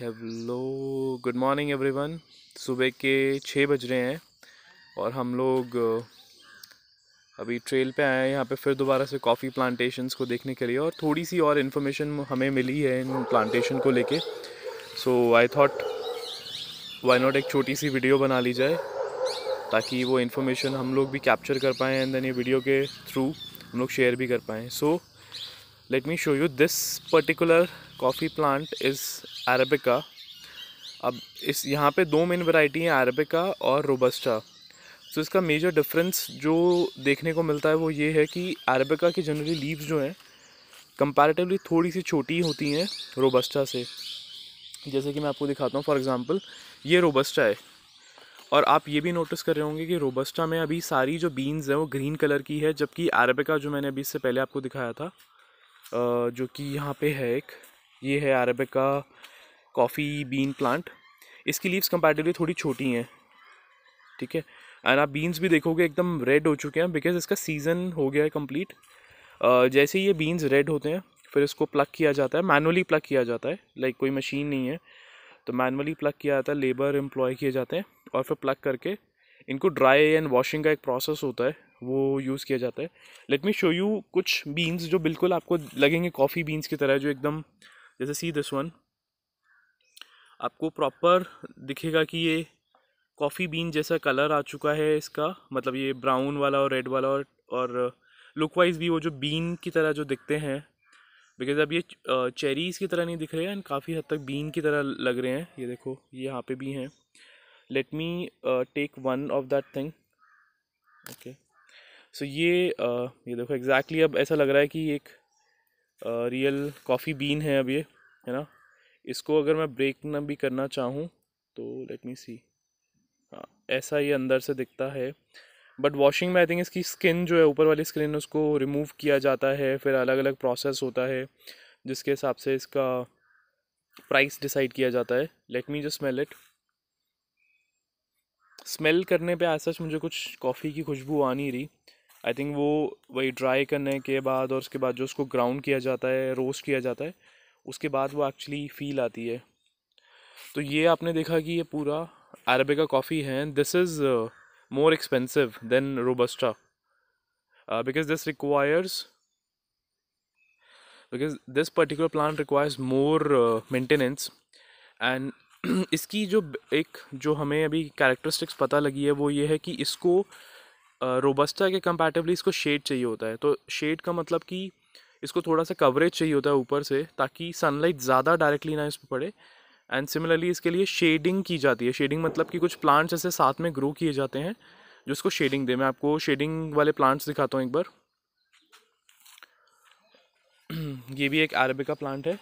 hello good morning everyone सुबह के छः बज रहे हैं और हम लोग अभी ट्रेल पे आए हैं यहाँ पे फिर दोबारा से कॉफ़ी प्लांटेशंस को देखने के लिए और थोड़ी सी और इन्फॉर्मेशन हमें मिली है इन प्लांटेशन को लेके so I thought why not एक छोटी सी वीडियो बना ली जाए ताकि वो इन्फॉर्मेशन हम लोग भी कैप्चर कर पाएँ एंड देन ये वीडियो के थ्रू हम लोग शेयर भी कर पाएँ so let me show you this particular coffee plant is arabica अब इस यहाँ पे दो मेन वैरायटी हैं अरबिका और रोबस्टा तो इसका मेजर डिफरेंस जो देखने को मिलता है वो ये है कि अरबिका की जनरली लीव्स जो हैं कंपैरेटिवली थोड़ी सी छोटी होती हैं रोबस्टा से जैसे कि मैं आपको दिखाता हूँ फॉर एग्ज़ाम्पल ये रोबस्टा है और आप ये भी नोटिस कर रहे होंगे कि रोबस्टा में अभी सारी जो बीन्स हैं वो ग्रीन कलर की है जबकि अरबिका जो मैंने अभी इससे पहले आपको दिखाया था जो कि यहाँ पे है एक ये है अरेबिका कॉफ़ी बीन प्लांट इसकी लीव्स कंपैरेटिवली थोड़ी छोटी हैं ठीक है एंड आप बीन्स भी देखोगे एकदम रेड हो चुके हैं बिकॉज इसका सीज़न हो गया है कम्प्लीट जैसे ये बीन्स रेड होते हैं फिर इसको प्लग किया जाता है मैनुअली प्लग किया जाता है लाइक कोई मशीन नहीं है तो मैनुअली प्लग किया जाता है लेबर एम्प्लॉय किए जाते हैं और फिर प्लग करके इनको ड्राई एंड वॉशिंग का एक प्रोसेस होता है वो यूज़ किया जाता है लेट मी शो यू कुछ बीन्स जो बिल्कुल आपको लगेंगे कॉफ़ी बीन्स की तरह जो एकदम जैसे सी दिस वन आपको प्रॉपर दिखेगा कि ये कॉफ़ी बीन जैसा कलर आ चुका है इसका मतलब ये ब्राउन वाला और रेड वाला और और लुक uh, वाइज भी वो जो बीन की तरह जो दिखते हैं बिकॉज अब ये चेरीज़ uh, की तरह नहीं दिख रहे हैं एंड काफ़ी हद तक बीन की तरह लग रहे हैं ये देखो ये यहाँ पे भी हैं let me take one of that thing okay so ये uh, ये देखो एग्जैक्टली exactly अब ऐसा लग रहा है कि एक रियल कॉफ़ी बीन है अब ये है ना इसको अगर मैं ब्रेक ना भी करना चाहूँ तो लेट मी सी ऐसा ये अंदर से दिखता है बट वॉशिंग में आई थिंक इसकी स्किन जो है ऊपर वाली स्किन उसको रिमूव किया जाता है फिर अलग अलग प्रोसेस होता है जिसके हिसाब से इसका प्राइस डिसाइड किया जाता है let me just smell it smell करने पे आज सच मुझे कुछ कॉफ़ी की खुशबू आ नहीं रही आई थिंक वो वही ड्राई करने के बाद और उसके बाद जो उसको ग्राउंड किया जाता है रोस्ट किया जाता है उसके बाद वो एक्चुअली फील आती है तो ये आपने देखा कि ये पूरा अरबिका कॉफ़ी है this is more expensive than robusta because this requires because this particular plan requires more maintenance and इसकी जो एक जो हमें अभी कैरेक्टरिस्टिक्स पता लगी है वो ये है कि इसको uh, रोबस्टा के कंपैटिवली इसको शेड चाहिए होता है तो शेड का मतलब कि इसको थोड़ा सा कवरेज चाहिए होता है ऊपर से ताकि सनलाइट ज़्यादा डायरेक्टली ना इस पर पड़े एंड सिमिलरली इसके लिए शेडिंग की जाती है शेडिंग मतलब कि कुछ प्लांट्स ऐसे साथ में ग्रो किए जाते हैं जो इसको शेडिंग दे मैं आपको शेडिंग वाले प्लांट्स दिखाता हूँ एक बार ये भी एक अरबिका प्लांट है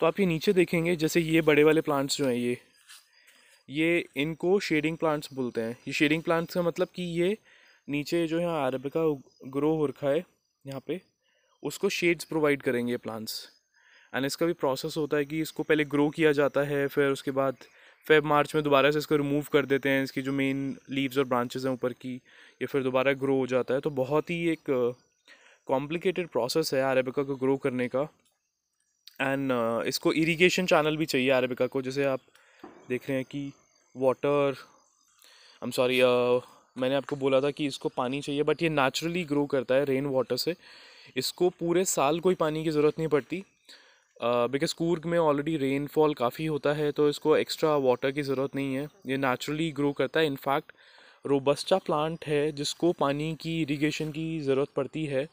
तो आप ये नीचे देखेंगे जैसे ये बड़े वाले प्लांट्स जो हैं ये ये इनको शेडिंग प्लांट्स बोलते हैं ये शेडिंग प्लांट्स का मतलब कि ये नीचे जो यहाँ अरबिका ग्रो हो रखा है यहाँ पे उसको शेड्स प्रोवाइड करेंगे प्लांट्स एंड इसका भी प्रोसेस होता है कि इसको पहले ग्रो किया जाता है फिर उसके बाद फेब मार्च में दोबारा से इसको रिमूव कर देते हैं इसकी जो मेन लीव्स और ब्रांचेज हैं ऊपर की ये फिर दोबारा ग्रो हो जाता है तो बहुत ही एक कॉम्प्लिकेटेड प्रोसेस है अरेबिका को ग्रो करने का एंड uh, इसको इरिगेशन चैनल भी चाहिए अरेबिका को जैसे आप देख रहे हैं कि वाटर आई एम सॉरी मैंने आपको बोला था कि इसको पानी चाहिए बट ये नेचुरली ग्रो करता है रेन वाटर से इसको पूरे साल कोई पानी की ज़रूरत नहीं पड़ती बिकॉज कूर्ग में ऑलरेडी रेनफॉल काफ़ी होता है तो इसको एक्स्ट्रा वाटर की ज़रूरत नहीं है ये नेचुरली ग्रो करता है इनफैक्ट रोबस्टा प्लांट है जिसको पानी की इरीगेशन की ज़रूरत पड़ती है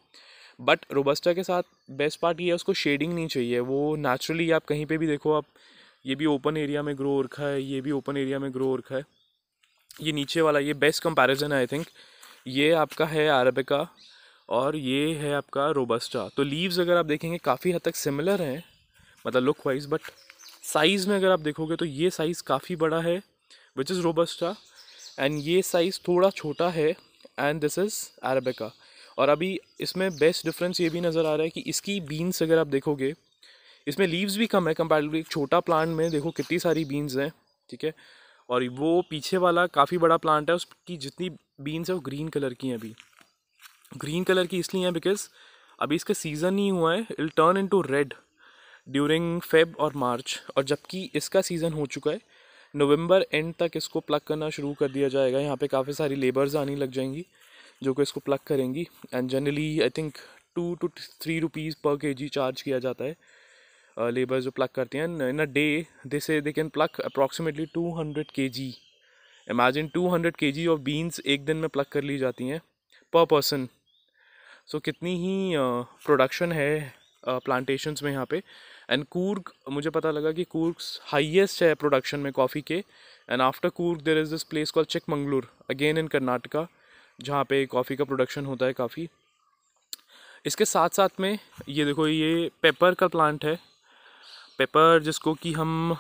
बट रोबस्टा के साथ बेस्ट पार्ट ये है उसको शेडिंग नहीं चाहिए वो नेचुरली आप कहीं पे भी देखो आप ये भी ओपन एरिया में ग्रो रखा है ये भी ओपन एरिया में ग्रो रखा है ये नीचे वाला ये बेस्ट कंपैरिजन है आई थिंक ये आपका है अरबिका और ये है आपका रोबस्टा तो लीव्स अगर आप देखेंगे काफ़ी हद तक सिमिलर हैं मतलब लुक वाइज बट साइज़ में अगर आप देखोगे तो ये साइज़ काफ़ी बड़ा है विच इज़ रोबस्टा एंड ये साइज़ थोड़ा छोटा है एंड दिस इज़ अरबिका और अभी इसमें बेस्ट डिफरेंस ये भी नज़र आ रहा है कि इसकी बीन्स अगर आप देखोगे इसमें लीव्स भी कम है कंपेरेटिवली एक छोटा प्लांट में देखो कितनी सारी बीन्स हैं ठीक है और वो पीछे वाला काफ़ी बड़ा प्लांट है उसकी जितनी बीन्स है वो ग्रीन कलर की हैं अभी ग्रीन कलर की इसलिए हैं बिकॉज अभी इसका सीज़न नहीं हुआ है it'll turn into red during Feb और मार्च और जबकि इसका सीज़न हो चुका है नवंबर एंड तक इसको प्लग करना शुरू कर दिया जाएगा यहाँ पे काफ़ी सारी लेबर्स आने लग जाएंगी जो कि इसको प्लग करेंगी and generally I think two two three rupees per K ji charge किया जाता है लेबर्स जो प्लग करती हैं इन अ day they say they can pluck approximately two hundred K G imagine to hundred K ji of beans एक दिन में plug कर ली जाती हैं पर पर्सन सो कितनी ही प्रोडक्शन है प्लांटेशंस में यहाँ पे एंड कूर्ग मुझे पता लगा कि कूर्ग हाईएस्ट है प्रोडक्शन में कॉफ़ी के and after Coorg there is this place call Chikmagalur again in Karnataka जहाँ पे कॉफ़ी का प्रोडक्शन होता है काफ़ी इसके साथ साथ में ये देखो ये पेपर का प्लांट है पेपर जिसको कि हम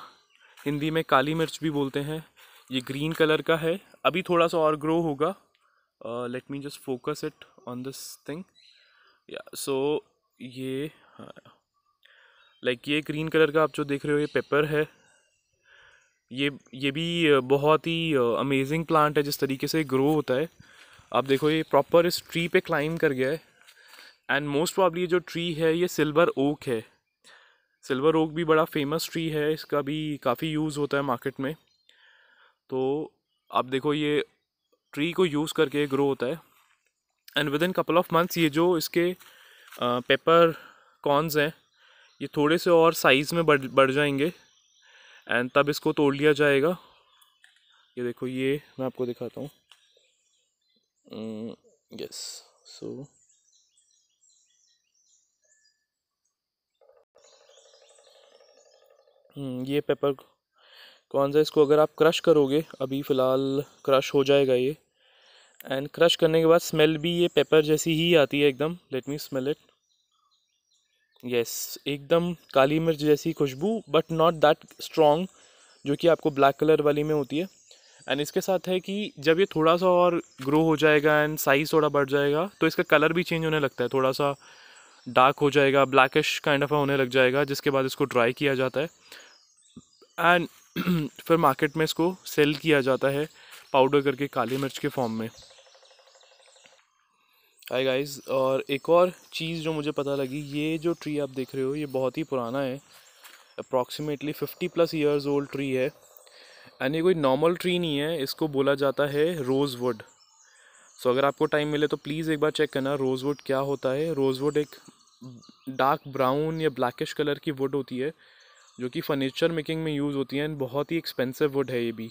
हिंदी में काली मिर्च भी बोलते हैं ये ग्रीन कलर का है अभी थोड़ा सा और ग्रो होगा let me just focus it on this thing yeah so ये लाइक like ये ग्रीन कलर का आप जो देख रहे हो ये पेपर है ये ये भी uh, बहुत ही अमेजिंग uh, प्लांट है जिस तरीके से ग्रो होता है आप देखो ये प्रॉपर इस ट्री पे क्लाइम कर गया है एंड मोस्ट प्रॉब्ली ये जो ट्री है ये सिल्वर ओक है सिल्वर ओक भी बड़ा फेमस ट्री है इसका भी काफ़ी यूज़ होता है मार्केट में तो आप देखो ये ट्री को यूज़ करके ग्रो होता है and within couple of months ये जो इसके पेपर कॉर्नस हैं ये थोड़े से और साइज़ में बढ़ बढ़ जाएंगे एंड तब इसको तोड़ लिया जाएगा ये देखो ये मैं आपको दिखाता हूँ यस mm, सो हम्म, ये पेपर कौन सा इसको अगर आप क्रश करोगे अभी फ़िलहाल क्रश हो जाएगा ये एंड क्रश करने के बाद स्मेल भी ये पेपर जैसी ही आती है एकदम let me smell it yes एकदम काली मिर्च जैसी खुशबू बट नॉट दैट स्ट्रॉन्ग जो कि आपको ब्लैक कलर वाली में होती है एंड इसके साथ है कि जब ये थोड़ा सा और ग्रो हो जाएगा एंड साइज़ थोड़ा बढ़ जाएगा तो इसका कलर भी चेंज होने लगता है थोड़ा सा डार्क हो जाएगा ब्लैकिश काइंड ऑफ होने लग जाएगा जिसके बाद इसको ड्राई किया जाता है एंड फिर मार्केट में इसको सेल किया जाता है पाउडर करके काली मिर्च के फॉर्म में हाय गाइस और एक और चीज़ जो मुझे पता लगी ये जो ट्री आप देख रहे हो ये बहुत ही पुराना है approximately fifty plus years old tree है एंड ये कोई नॉर्मल ट्री नहीं है इसको बोला जाता है रोज़ वुड सो so, अगर आपको टाइम मिले तो प्लीज़ एक बार चेक करना रोज़वुड क्या होता है रोज़वुड एक डार्क ब्राउन या ब्लैकिश कलर की वुड होती है जो कि फर्नीचर मेकिंग में यूज़ होती है एंड बहुत ही एक्सपेंसिव वुड है ये भी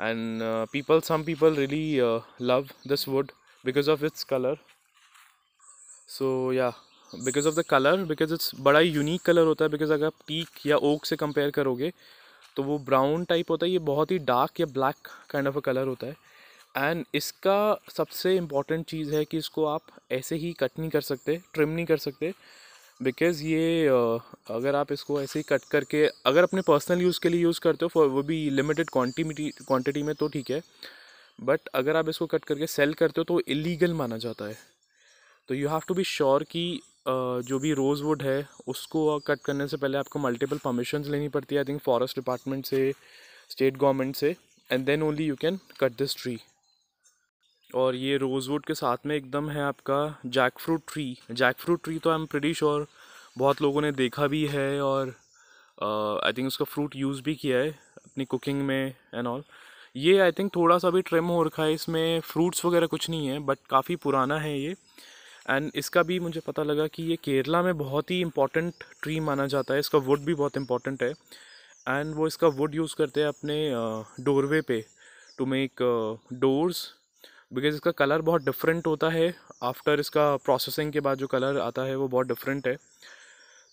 and people some people really love this wood because of its colour so yeah because of the colour because it's बड़ा ही यूनिक कलर होता है बिकॉज अगर आप टीक या ओक से कंपेयर करोगे तो वो ब्राउन टाइप होता है ये बहुत ही डार्क या black kind of a colour होता है एंड इसका सबसे इम्पॉर्टेंट चीज़ है कि इसको आप ऐसे ही कट नहीं कर सकते ट्रिम नहीं कर सकते बिकॉज़ ये अगर आप इसको ऐसे ही कट करके अगर अपने पर्सनल यूज़ के लिए यूज़ करते हो वो भी लिमिटेड क्वान्टिटी क्वान्टिटी में तो ठीक है बट अगर आप इसको कट करके सेल करते हो तो इलीगल माना जाता है तो you have to be sure कि जो भी रोज़ वुड है उसको कट करने से पहले आपको मल्टीपल परमिशन लेनी पड़ती है आई थिंक फॉरेस्ट डिपार्टमेंट से स्टेट गवर्नमेंट से and then only you can cut this tree और ये रोज़वुड के साथ में एकदम है आपका jackfruit tree jackfruit tree तो आई एम प्रिटी श्योर बहुत लोगों ने देखा भी है और आई uh, थिंक उसका फ्रूट यूज़ भी किया है अपनी कुकिंग में एंड ऑल ये आई थिंक थोड़ा सा भी ट्रिम हो रखा है इसमें फ्रूट्स वगैरह कुछ नहीं है बट काफ़ी पुराना है ये एंड इसका भी मुझे पता लगा कि ये केरला में बहुत ही इंपॉर्टेंट ट्री माना जाता है इसका वुड भी बहुत इंपॉर्टेंट है एंड वो इसका वुड यूज़ करते हैं अपने डोरवे uh, पे टू मेक डोर्स बिकॉज इसका कलर बहुत डिफरेंट होता है आफ्टर इसका प्रोसेसिंग के बाद जो कलर आता है वो बहुत डिफरेंट है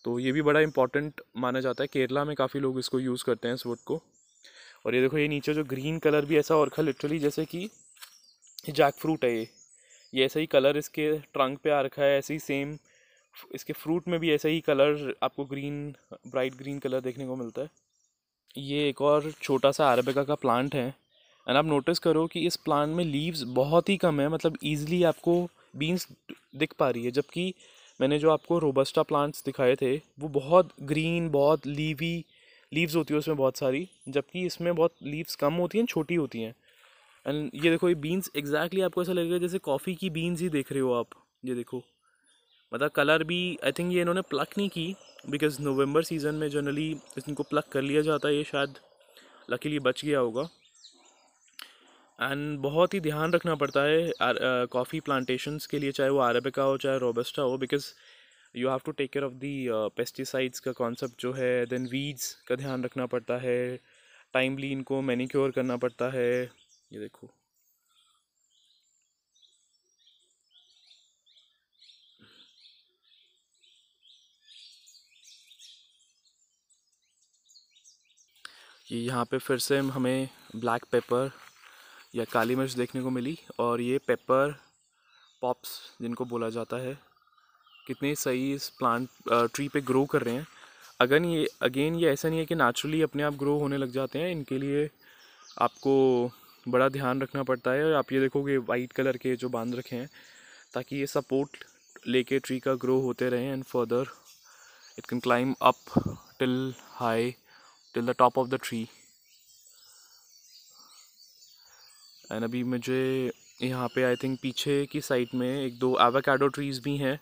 तो ये भी बड़ा इंपॉर्टेंट माना जाता है केरला में काफ़ी लोग इसको यूज़ करते हैं इस वुड को और ये देखो ये नीचे जो ग्रीन कलर भी ऐसा और खा लिटरली जैसे कि जैक फ्रूट है ये ये ऐसा ही कलर इसके ट्रंक पे आ रखा है ऐसे ही सेम इसके फ्रूट में भी ऐसा ही कलर आपको ग्रीन ब्राइट ग्रीन कलर देखने को मिलता है ये एक और छोटा सा अरबिका का प्लांट है एंड आप नोटिस करो कि इस प्लान में लीव्स बहुत ही कम है मतलब ईजिली आपको बीन्स दिख पा रही है जबकि मैंने जो आपको रोबस्टा प्लांट्स दिखाए थे वो बहुत ग्रीन बहुत लीवी लीव्स होती है उसमें बहुत सारी जबकि इसमें बहुत लीव्स कम होती हैं छोटी होती हैं एंड ये देखो ये बीन्स एग्जैक्टली आपको ऐसा लगेगा जैसे कॉफ़ी की बीन्स ही देख रहे हो आप ये देखो मतलब कलर भी आई थिंक ये इन्होंने प्लक नहीं की बिकॉज नवंबर सीज़न में जनरली इनको प्लक कर लिया जाता है ये शायद लकीली बच गया होगा एंड बहुत ही ध्यान रखना पड़ता है कॉफ़ी प्लांटेशंस के लिए चाहे वो अरेबिका हो चाहे रोबस्टा हो because you have to take care of the pesticides का कॉन्सेप्ट जो है देन वीड्स का ध्यान रखना पड़ता है टाइमली इनको मैनिक्योर करना पड़ता है ये देखो ये यहाँ पे फिर से हमें ब्लैक पेपर या काली मिर्च देखने को मिली और ये पेपर पॉप्स जिनको बोला जाता है कितने सही इस प्लांट ट्री पे ग्रो कर रहे हैं अगर ये अगेन ये ऐसा नहीं है कि नेचुरली अपने आप ग्रो होने लग जाते हैं इनके लिए आपको बड़ा ध्यान रखना पड़ता है आप ये देखोगे वाइट कलर के जो बांध रखे हैं ताकि ये सपोर्ट लेके ट्री का ग्रो होते रहें and further it can climb up till high till the top of the tree and अभी मुझे यहाँ पे आई थिंक पीछे की साइड में एक दो एवाकाडो ट्रीज़ भी हैं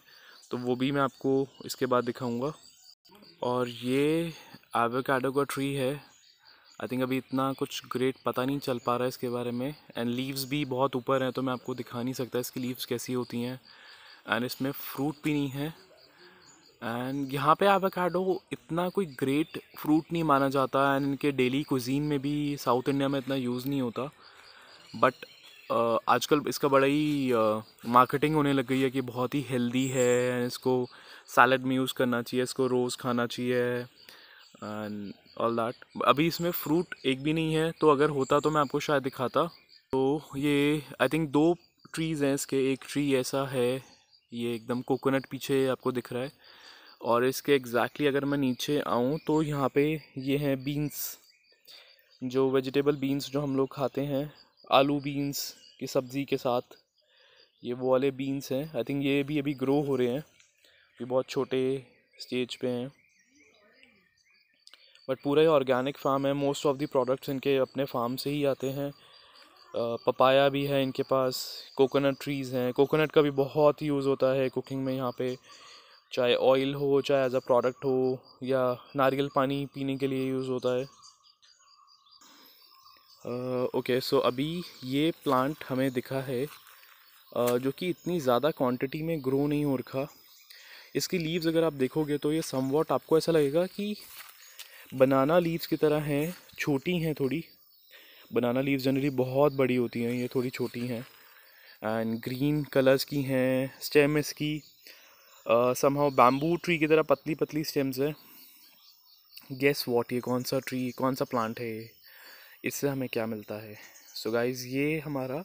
तो वो भी मैं आपको इसके बाद दिखाऊंगा और ये एवाकाडो का ट्री है आई थिंक अभी इतना कुछ ग्रेट पता नहीं चल पा रहा है इसके बारे में एंड लीव्स भी बहुत ऊपर हैं तो मैं आपको दिखा नहीं सकता इसकी लीव्स कैसी होती हैं एंड इसमें फ्रूट भी नहीं है एंड यहाँ पे एवोकाडो इतना कोई ग्रेट फ्रूट नहीं माना जाता एंड इनके डेली कुजीन में भी साउथ इंडिया में इतना यूज़ नहीं होता बट आजकल इसका बड़ा ही मार्केटिंग होने लग गई है कि बहुत ही हेल्दी है इसको सैलड में यूज़ करना चाहिए इसको रोज़ खाना चाहिए एंड ऑल दैट अभी इसमें फ्रूट एक भी नहीं है तो अगर होता तो मैं आपको शायद दिखाता तो ये आई थिंक दो ट्रीज़ हैं इसके एक ट्री ऐसा है ये एकदम कोकोनट पीछे आपको दिख रहा है और इसके एग्जैक्टली exactly अगर मैं नीचे आऊँ तो यहाँ पे ये हैं बीन्स जो वेजिटेबल बीन्स जो हम लोग खाते हैं आलू बीन्स की सब्ज़ी के साथ ये वो वाले बीन्स हैं आई थिंक ये भी अभी ग्रो हो रहे हैं ये बहुत छोटे स्टेज पे हैं बट पूरा ही ऑर्गेनिक फार्म है मोस्ट ऑफ दी प्रोडक्ट्स इनके अपने फार्म से ही आते हैं पपाया भी है इनके पास कोकोनट ट्रीज़ हैं कोकोनट का भी बहुत यूज़ होता है कुकिंग में यहाँ पे चाहे ऑयल हो चाहे एज अ प्रोडक्ट हो या नारियल पानी पीने के लिए यूज़ होता है ओके सो अभी ये प्लांट हमें दिखा है जो कि इतनी ज़्यादा क्वांटिटी में ग्रो नहीं हो रखा इसकी लीव्स अगर आप देखोगे तो ये समवॉट आपको ऐसा लगेगा कि बनाना लीव्स की तरह हैं छोटी हैं थोड़ी बनाना लीव्स जनरली बहुत बड़ी होती हैं ये थोड़ी छोटी हैं एंड ग्रीन कलर्स की हैं स्टेम इसकी समहाउ बैम्बू ट्री की तरह पतली पतली स्टेम्स हैं गेस वॉट ये कौन सा ट्री कौन सा प्लांट है ये इससे हमें क्या मिलता है सो so गाइज ये हमारा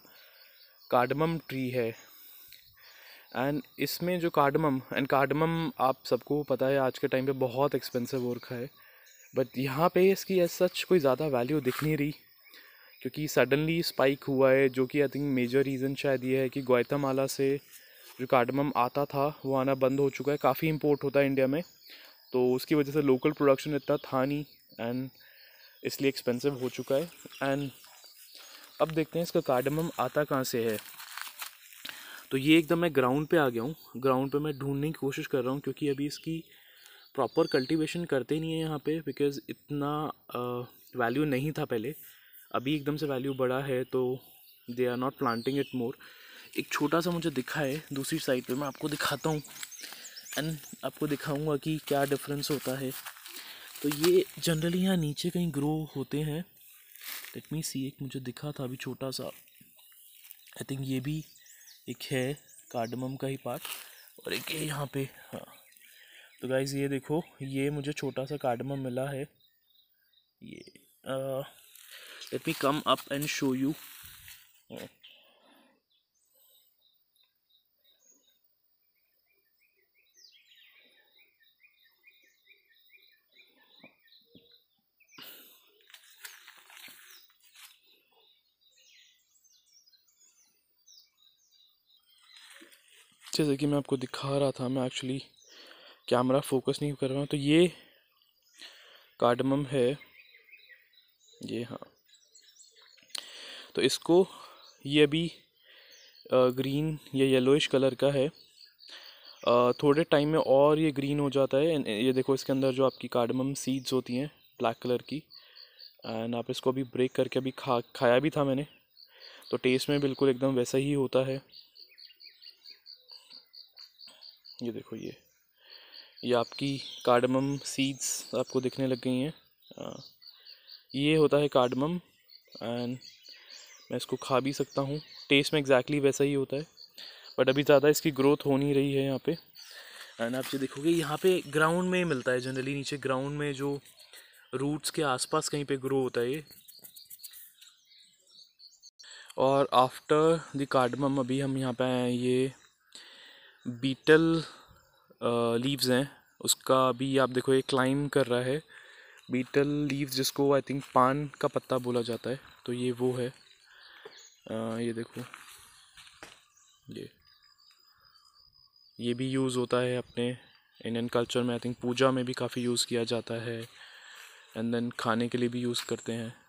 कार्डमम ट्री है एंड इसमें जो कार्डमम एंड कार्डमम आप सबको पता है आज के टाइम पे बहुत एक्सपेंसिव वर्क है बट यहाँ पे इसकी एज सच कोई ज़्यादा वैल्यू दिख नहीं रही क्योंकि सडनली स्पाइक हुआ है जो कि आई थिंक मेजर रीज़न शायद ये है कि गोयतामाला से जो कार्डमम आता था वो आना बंद हो चुका है काफ़ी इम्पोर्ट होता है इंडिया में तो उसकी वजह से लोकल प्रोडक्शन इतना था नहीं एंड इसलिए एक्सपेंसिव हो चुका है एंड अब देखते हैं इसका कार्डमम आता कहाँ से है तो ये एकदम मैं ग्राउंड पे आ गया हूँ ग्राउंड पे मैं ढूंढने की कोशिश कर रहा हूँ क्योंकि अभी इसकी प्रॉपर कल्टीवेशन करते नहीं है यहाँ पे बिकॉज इतना वैल्यू uh, नहीं था पहले अभी एकदम से वैल्यू बढ़ा है तो they are not planting it more एक छोटा सा मुझे दिखा है दूसरी साइड पे मैं आपको दिखाता हूँ एंड आपको दिखाऊँगा कि क्या डिफरेंस होता है तो ये जनरली यहाँ नीचे कहीं ग्रो होते हैं लेट मी सी एक मुझे दिखा था अभी छोटा सा आई थिंक ये भी एक है कार्डमम का ही पार्ट और एक है यहाँ पे हाँ तो गाइज़ ये देखो ये मुझे छोटा सा कार्डमम मिला है ये let me come up and show you जैसे कि मैं आपको दिखा रहा था मैं एक्चुअली कैमरा फोकस नहीं कर रहा हूँ तो ये कार्डमम है ये हाँ तो इसको ये अभी ग्रीन या येलोइश कलर का है थोड़े टाइम में और ये ग्रीन हो जाता है ये देखो इसके अंदर जो आपकी कार्डमम सीड्स होती हैं ब्लैक कलर की एंड आप इसको अभी ब्रेक करके अभी खा खाया भी था मैंने तो टेस्ट में बिल्कुल एकदम वैसा ही होता है ये देखो ये ये आपकी कार्डमम सीड्स आपको दिखने लग गई हैं ये होता है कार्डमम एंड मैं इसको खा भी सकता हूँ टेस्ट में एग्जैक्टली exactly वैसा ही होता है बट अभी ज़्यादा इसकी ग्रोथ हो नहीं रही है यहाँ पे एंड आप जो देखोगे यहाँ पे ग्राउंड में मिलता है जनरली नीचे ग्राउंड में जो रूट्स के आसपास कहीं पे ग्रो होता है ये और आफ्टर द कार्डमम अभी हम यहाँ पे आए हैं ये बीटल लीव्स हैं उसका भी आप देखो ये क्लाइम कर रहा है बीटल लीव्स जिसको आई थिंक पान का पत्ता बोला जाता है तो ये वो है आ, ये देखो ये ये भी यूज़ होता है अपने इंडियन कल्चर में आई थिंक पूजा में भी काफ़ी यूज़ किया जाता है एंड देन खाने के लिए भी यूज़ करते हैं